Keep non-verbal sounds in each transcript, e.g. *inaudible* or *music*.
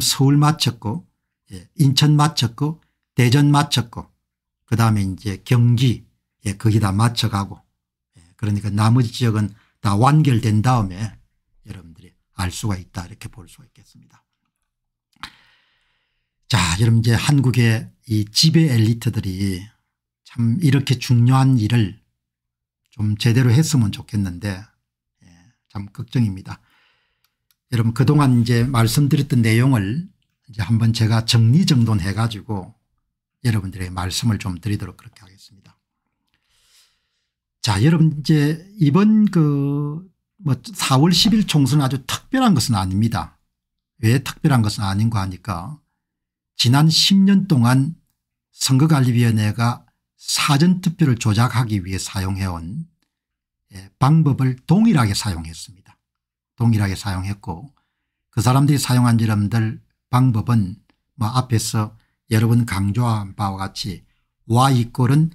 서울 마쳤고 예, 인천 마쳤고 대전 마쳤고 그다음에 이제 경기 예, 거기다 맞춰가고 예, 그러니까 나머지 지역은 다 완결된 다음에 여러분들이 알 수가 있다 이렇게 볼 수가 있겠습니다. 자 여러분 이제 한국의 이 지배 엘리트들이 참 이렇게 중요한 일을 좀 제대로 했으면 좋겠는데 예, 참 걱정입니다. 여러분 그동안 이제 말씀드렸던 내용을 이제 한번 제가 정리정돈해 가지고 여러분들의 말씀을 좀 드리도록 그렇게 하겠습니다. 자 여러분 이제 이번 그 뭐 4월 10일 총선 아주 특별한 것은 아닙니다. 왜 특별한 것은 아닌가 하니까 지난 10년 동안 선거관리위원회가 사전투표를 조작하기 위해 사용해온 예, 방법을 동일하게 사용했습니다. 동일하게 사용했고 그 사람들이 사용한 이름들 방법은 뭐 앞에서 여러 분 강조한 바와 같이 y 이꼴은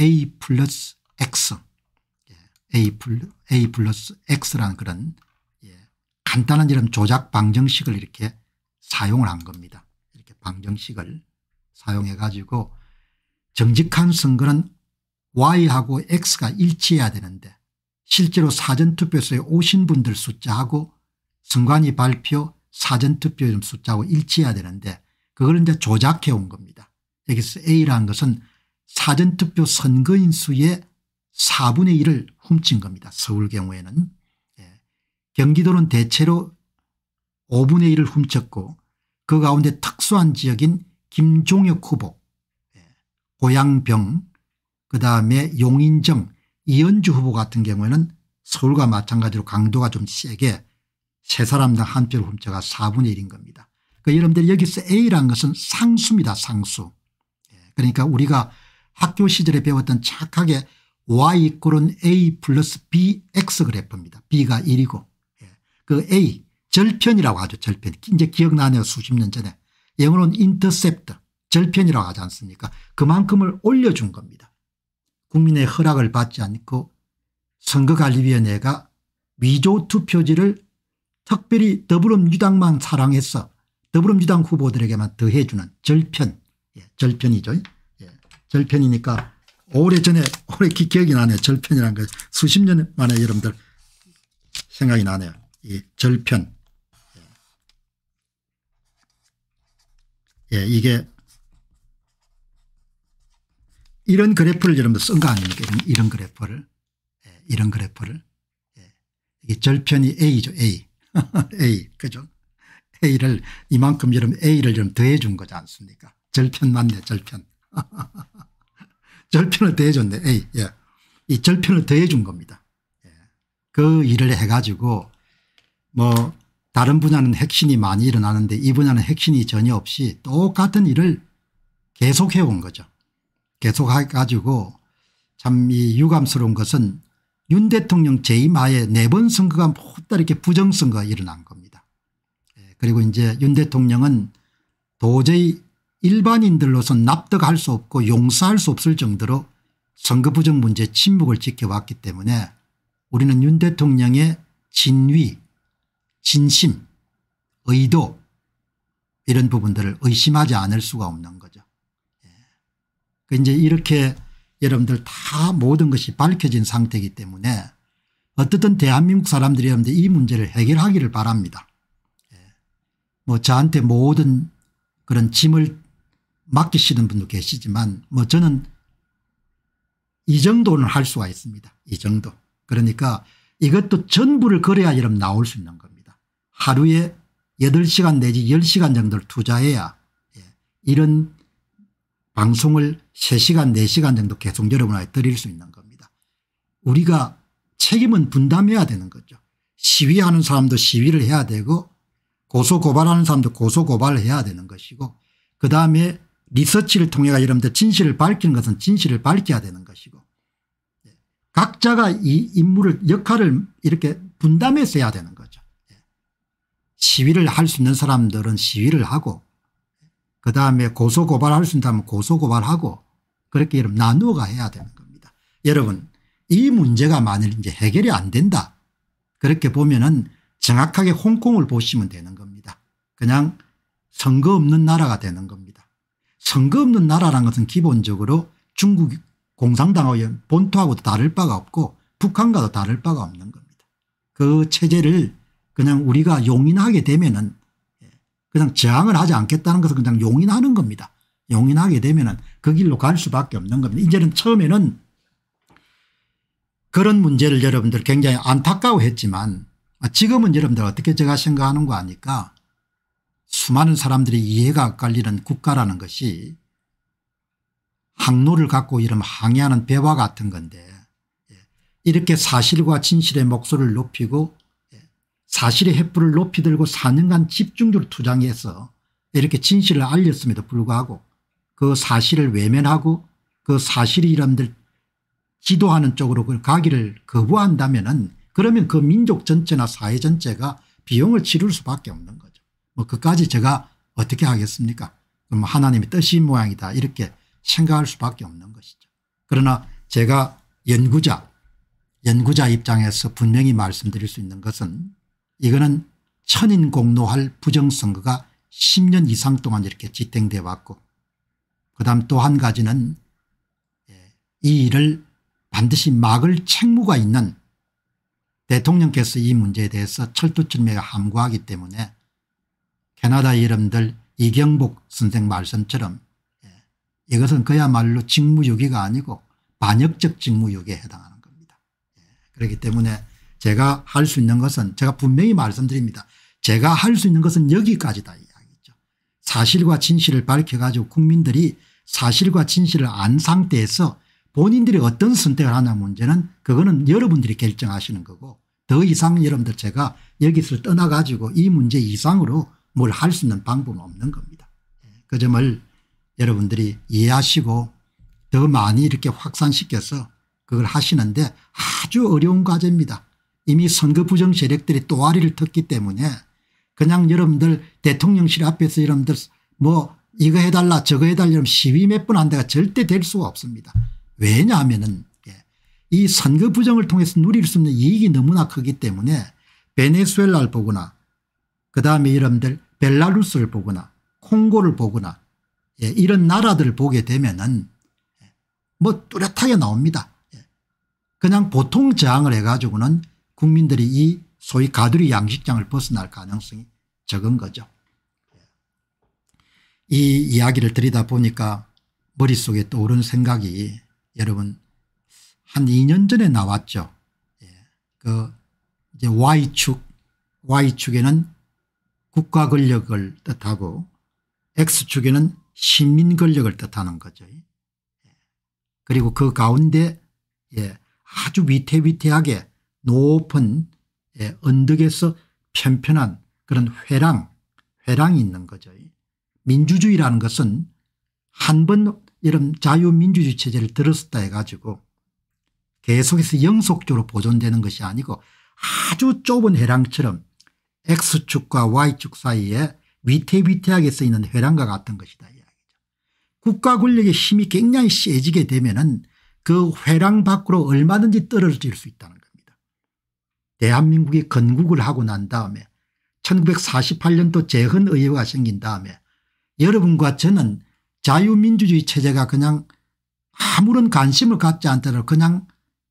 a 플러스 x 예, a 플러스, a 플러스 x라는 그런 예, 간단한 이름 조작 방정식을 이렇게 사용을 한 겁니다. 이렇게 방정식을 사용해 가지고 정직한 선거는 y하고 x가 일치해야 되는데 실제로 사전투표소에 오신 분들 숫자하고 선관위 발표 사전투표점 숫자하고 일치해야 되는데 그걸 이제 조작해 온 겁니다. 여기서 A라는 것은 사전투표 선거인 수의 4분의 1을 훔친 겁니다. 서울 경우에는. 예. 경기도는 대체로 5분의 1을 훔쳤고 그 가운데 특수한 지역인 김종혁 후보, 예. 고양병, 그 다음에 용인정, 이현주 후보 같은 경우에는 서울과 마찬가지로 강도가 좀 세게 세 사람당 한 표를 훔쳐가 4분의 1인 겁니다. 그러니까 여러분들 여기서 A란 것은 상수입니다. 상수. 예, 그러니까 우리가 학교 시절에 배웠던 착하게 y 꼴은 a 플러스 bx 그래프입니다. b가 1이고 예, 그 a 절편이라고 하죠. 절편. 이제 기억나네요. 수십 년 전에. 영어로는 인터셉트 절편이라고 하지 않습니까 그만큼을 올려준 겁니다. 국민의 허락을 받지 않고 선거관리위원회가 위조 투표지를 특별히 더불어민주당만 사랑해서 더불어민주당 후보들에게만 더해주는 절편 예, 절편이죠. 예, 절편이니까 오래전에 오래 기억이 나네요. 절편이라는 거 수십 년 만에 여러분들 생각이 나네요. 이 절편 예, 예 이게 이런 그래프를 여러분들 쓴 거 아닙니까 이런, 이런 그래프를 예, 이런 그래프를 예. 이게 절편이 A죠 A *laughs* A 그죠 A를 이만큼 여러분 A를 좀 더해 준 거지 않습니까 절편 맞네 절편 *laughs* 절편을 더해 줬네 A 예. 이 절편을 더해 준 겁니다 예. 그 일을 해 가지고 뭐 다른 분야는 핵심이 많이 일어나는데 이 분야는 핵심이 전혀 없이 똑같은 일을 계속해 온 거죠 계속해가지고 참 이 유감스러운 것은 윤 대통령 재임하에 네번 선거가 모두 이렇게 부정선거가 일어난 겁니다. 예, 그리고 이제 윤 대통령은 도저히 일반인들로서 납득할 수 없고 용서할 수 없을 정도로 선거 부정 문제 침묵을 지켜왔기 때문에 우리는 윤 대통령의 진위 진심 의도 이런 부분들을 의심하지 않을 수가 없는 거죠. 이제 이렇게 여러분들 다 모든 것이 밝혀진 상태이기 때문에 어떻든 대한민국 사람들이 여러분들 이 문제를 해결하기를 바랍니다. 예. 뭐 저한테 모든 그런 짐을 맡기시는 분도 계시지만 뭐 저는 이 정도는 할 수가 있습니다. 이 정도. 그러니까 이것도 전부를 걸어야 여러분 나올 수 있는 겁니다. 하루에 8시간 내지 10시간 정도를 투자해야 예, 이런 방송을 3시간 4시간 정도 계속 여러분한테 드릴 수 있는 겁니다. 우리가 책임은 분담해야 되는 거죠. 시위하는 사람도 시위를 해야 되고 고소고발하는 사람도 고소고발을 해야 되는 것이고 그다음에 리서치를 통해가 여러분들 진실을 밝히는 것은 진실을 밝혀야 되는 것이고 예. 각자가 이 임무를 역할을 이렇게 분담해서 해야 되는 거죠. 예. 시위를 할 수 있는 사람들은 시위를 하고 그다음에 고소고발할 수 있다면 고소고발하고 그렇게 여러분 나누어가 해야 되는 겁니다. 여러분 이 문제가 만일 이제 해결이 안 된다. 그렇게 보면은 정확하게 홍콩을 보시면 되는 겁니다. 그냥 선거 없는 나라가 되는 겁니다. 선거 없는 나라라는 것은 기본적으로 중국 공산당하고 본토하고도 다를 바가 없고 북한과도 다를 바가 없는 겁니다. 그 체제를 그냥 우리가 용인하게 되면은 그냥 저항을 하지 않겠다는 것을 그냥 용인하는 겁니다. 용인하게 되면 그 길로 갈 수밖에 없는 겁니다. 이제는 처음에는 그런 문제를 여러분들 굉장히 안타까워했지만 아, 지금은 여러분들 어떻게 제가 생각하는 거 아니까 수많은 사람들이 이해가 갈리는 국가라는 것이 항로를 갖고 이런 항해하는 배와 같은 건데 예, 이렇게 사실과 진실의 목소리를 높이고 사실의 횃불을 높이 들고 4년간 집중적으로 투쟁해서 이렇게 진실을 알렸음에도 불구하고 그 사실을 외면하고 그 사실이 이람들 기도하는 쪽으로 가기를 거부한다면 은 그러면 그 민족 전체나 사회 전체가 비용을 치를 수밖에 없는 거죠. 뭐 그까지 제가 어떻게 하겠습니까 그럼 하나님의 뜻이 모양이다 이렇게 생각할 수밖에 없는 것이죠. 그러나 제가 연구자 연구자 입장에서 분명히 말씀드릴 수 있는 것은 이거는 천인공노할 부정선거가 10년 이상 동안 이렇게 지탱돼 왔고 그다음 또 한 가지는 예, 이 일을 반드시 막을 책무가 있는 대통령께서 이 문제에 대해서 철두철미가 함구하기 때문에 캐나다 이름들 이경복 선생 말씀처럼 예, 이것은 그야말로 직무유기가 아니고 반역적 직무유기에 해당하는 겁니다. 예, 그렇기 때문에 제가 할 수 있는 것은 제가 분명히 말씀드립니다. 제가 할 수 있는 것은 여기까지다 이야기죠. 사실과 진실을 밝혀가지고 국민들이 사실과 진실을 안 상태에서 본인들이 어떤 선택을 하냐 문제는 그거는 여러분들이 결정하시는 거고 더 이상 여러분들 제가 여기서 떠나가지고 이 문제 이상으로 뭘 할 수 있는 방법은 없는 겁니다. 그 점을 여러분들이 이해하시고 더 많이 이렇게 확산시켜서 그걸 하시는데 아주 어려운 과제입니다. 이미 선거 부정 세력들이 또아리를 텄기 때문에 그냥 여러분들 대통령실 앞에서 여러분들 뭐 이거 해달라 저거 해달라 이 시위 몇 번 한다가 절대 될 수가 없습니다. 왜냐하면은 예, 이 선거 부정을 통해서 누릴 수 있는 이익이 너무나 크기 때문에 베네수엘라를 보거나 그다음에 여러분들 벨라루스를 보거나 콩고를 보거나 예, 이런 나라들을 보게 되면은 예, 뭐 뚜렷하게 나옵니다. 예, 그냥 보통 저항을 해가지고는 국민들이 이 소위 가두리 양식장을 벗어날 가능성이 적은 거죠. 이 이야기를 들이다 보니까 머릿속에 떠오른 생각이 여러분 한 2년 전에 나왔죠. 예, 그 이제 Y축, Y축에는 국가 권력을 뜻하고 X축에는 시민 권력을 뜻하는 거죠. 예, 그리고 그 가운데 예, 아주 위태위태하게 높은 예, 언덕에서 편편한 그런 회랑 회랑이 있는 거죠. 민주주의라는 것은 한 번 이런 자유민주주의 체제를 들었다 해가지고 계속해서 영속적으로 보존되는 것이 아니고 아주 좁은 회랑처럼 X축과 Y축 사이에 위태위태하게 쓰이는 회랑과 같은 것이다 이야기죠. 국가 권력의 힘이 굉장히 세지게 되면 은그 회랑 밖으로 얼마든지 떨어질 수 있다는 대한민국이 건국을 하고 난 다음에 1948년도 재헌의회가 생긴 다음에 여러분과 저는 자유민주주의 체제가 그냥 아무런 관심을 갖지 않더라도 그냥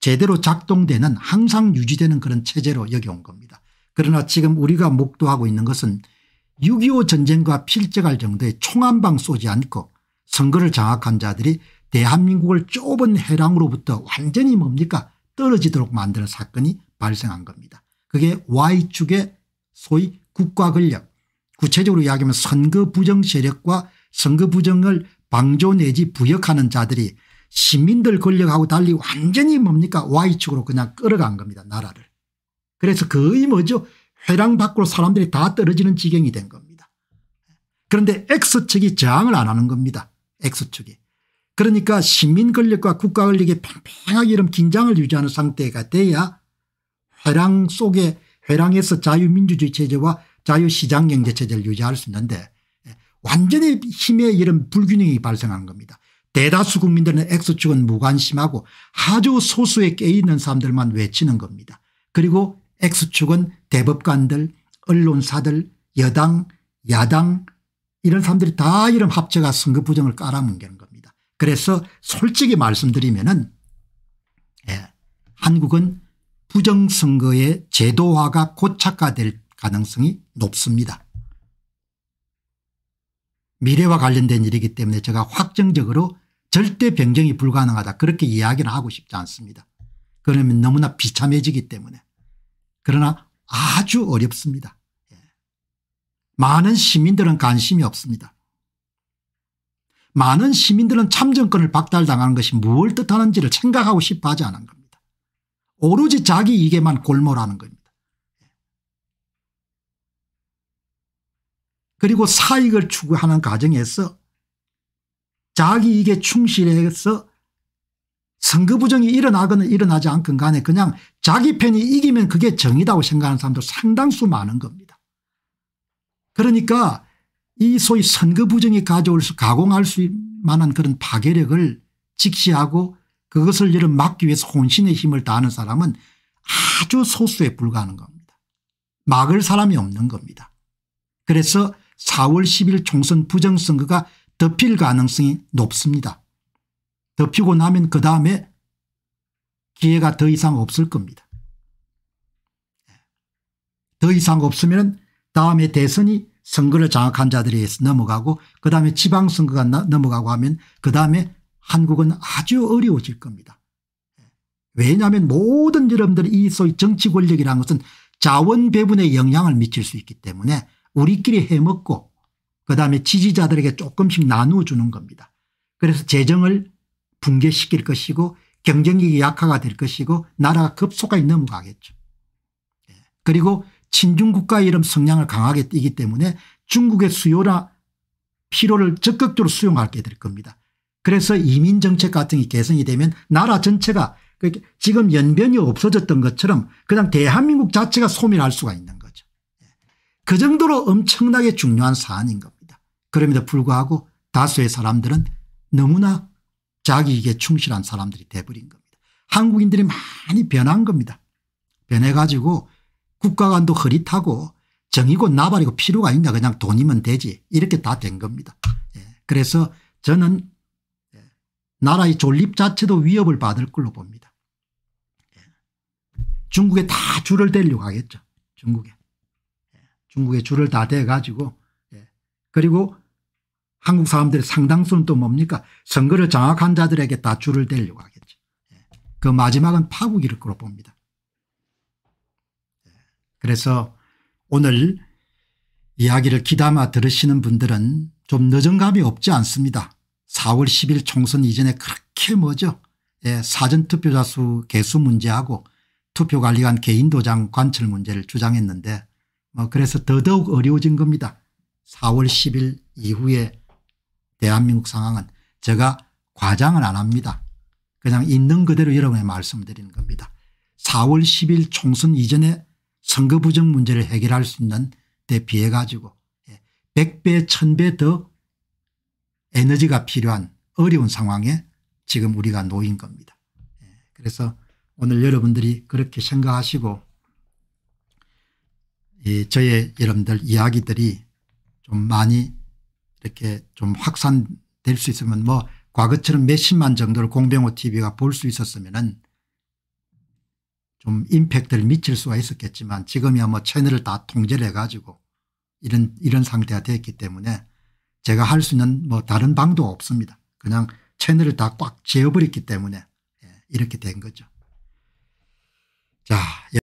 제대로 작동되는 항상 유지되는 그런 체제로 여겨온 겁니다. 그러나 지금 우리가 목도하고 있는 것은 6.25 전쟁과 필적할 정도의 총한방 쏘지 않고 선거를 장악한 자들이 대한민국을 좁은 해랑으로부터 완전히 뭡니까 떨어지도록 만드는 사건이 발생한 겁니다. 그게 Y축의 소위 국가 권력 구체적으로 이야기하면 선거 부정 세력과 선거 부정을 방조 내지 부역하는 자들이 시민들 권력하고 달리 완전히 뭡니까 Y축으로 그냥 끌어간 겁니다 나라를. 그래서 거의 그 뭐죠 회랑 밖으로 사람들이 다 떨어지는 지경이 된 겁니다. 그런데 x 측이 저항을 안 하는 겁니다. X축이. 그러니까 시민 권력과 국가 권력이 팽팽하게 이런 긴장을 유지하는 상태가 돼야 회랑 속에 회랑에서 자유민주주의 체제와 자유시장경제체제를 유지할 수 있는데 예, 완전히 힘의 이런 불균형이 발생한 겁니다. 대다수 국민들은 X축은 무관심하고 아주 소수에 깨있는 사람들만 외치는 겁니다. 그리고 X축은 대법관들 언론사들 여당 야당 이런 사람들이 다 이런 합쳐가 선거 부정을 깔아뭉개는 겁니다. 그래서 솔직히 말씀드리면 은 예, 한국은 부정선거의 제도화가 고착화될 가능성이 높습니다. 미래와 관련된 일이기 때문에 제가 확정적으로 절대 변경이 불가능하다 그렇게 이야기를 하고 싶지 않습니다. 그러면 너무나 비참해지기 때문에 그러나 아주 어렵습니다. 예. 많은 시민들은 관심이 없습니다. 많은 시민들은 참정권을 박탈당하는 것이 무엇 뜻하는지를 생각하고 싶어 하지 않은 겁니다. 오로지 자기 이게만 골몰하는 겁니다. 그리고 사익을 추구하는 과정에서 자기 이게 충실해서 선거 부정이 일어나거나 일어나지 않건 간에 그냥 자기 편이 이기면 그게 정의다고 생각하는 사람도 상당수 많은 겁니다. 그러니까 이 소위 선거 부정이 가져올 수 가공할 수 만한 그런 파괴력을 직시하고 그것을 이를 막기 위해서 혼신의 힘을 다하는 사람은 아주 소수에 불과하는 겁니다. 막을 사람이 없는 겁니다. 그래서 4월 10일 총선 부정선거가 덮일 가능성이 높습니다. 덮이고 나면 그 다음에 기회가 더 이상 없을 겁니다. 예. 더 이상 없으면 다음에 대선이 선거를 장악한 자들에 의해서 넘어가고 그 다음에 지방선거가 넘어가고 하면 그 다음에 한국은 아주 어려워질 겁니다. 왜냐하면 모든 여러분들이 이 소위 정치 권력이라는 것은 자원 배분에 영향을 미칠 수 있기 때문에 우리끼리 해먹고 그다음에 지지자들에게 조금씩 나누어주는 겁니다. 그래서 재정을 붕괴시킬 것이고 경쟁력이 약화가 될 것이고 나라가 급속하게 넘어가겠죠. 예. 그리고 친중국가의 이름 성향을 강하게 띄기 때문에 중국의 수요나 필요를 적극적으로 수용하게 될 겁니다. 그래서 이민정책 같은 게 개선이 되면 나라 전체가 그 지금 연변이 없어졌던 것처럼 그냥 대한민국 자체가 소멸할 수가 있는 거죠. 그 정도로 엄청나게 중요한 사안인 겁니다. 그럼에도 불구하고 다수의 사람들은 너무나 자기에게 충실한 사람들이 돼버린 겁니다. 한국인들이 많이 변한 겁니다. 변해가지고 국가관도 흐릿하고 정이고 나발이고 필요가 있냐 그냥 돈이면 되지 이렇게 다 된 겁니다. 예. 그래서 저는 나라의 존립 자체도 위협을 받을 걸로 봅니다. 예. 중국에 다 줄을 데리려 가겠죠. 중국에. 예. 중국에 줄을 다 대가지고 예. 그리고 한국 사람들의 상당수는 또 뭡니까 선거를 장악한 자들에게 다 줄을 데리려 가겠죠. 그 마지막은 파국일 거로 봅니다. 그래서 오늘 이야기를 기담아 들으시는 분들은 좀 늦은 감이 없지 않습니다. 4월 10일 총선 이전에 그렇게 뭐죠 예, 사전투표자 수 개수 문제하고 투표관리관 개인도장 관철 문제를 주장했는데 뭐 그래서 더더욱 어려워진 겁니다. 4월 10일 이후에 대한민국 상황은 제가 과장을 안 합니다. 그냥 있는 그대로 여러분에 말씀드리는 겁니다. 4월 10일 총선 이전에 선거 부정 문제를 해결할 수 있는 데 비해 가지고 100배 예, 1000배 더 에너지가 필요한 어려운 상황에 지금 우리가 놓인 겁니다. 예, 그래서 오늘 여러분들이 그렇게 생각하시고 저의 여러분들 이야기들이 좀 많이 이렇게 좀 확산될 수 있으면 뭐 과거처럼 몇십만 정도를 공병호 tv가 볼 수 있었으면 은좀 임팩트를 미칠 수가 있었겠지만 지금이야 뭐 채널을 다 통제를 해가지고 이런 이런 상태가 됐기 때문에 제가 할 수 있는 뭐 다른 방도 없습니다. 그냥 채널을 다꽉 재어버렸기 때문에 예, 이렇게 된 거죠. 자.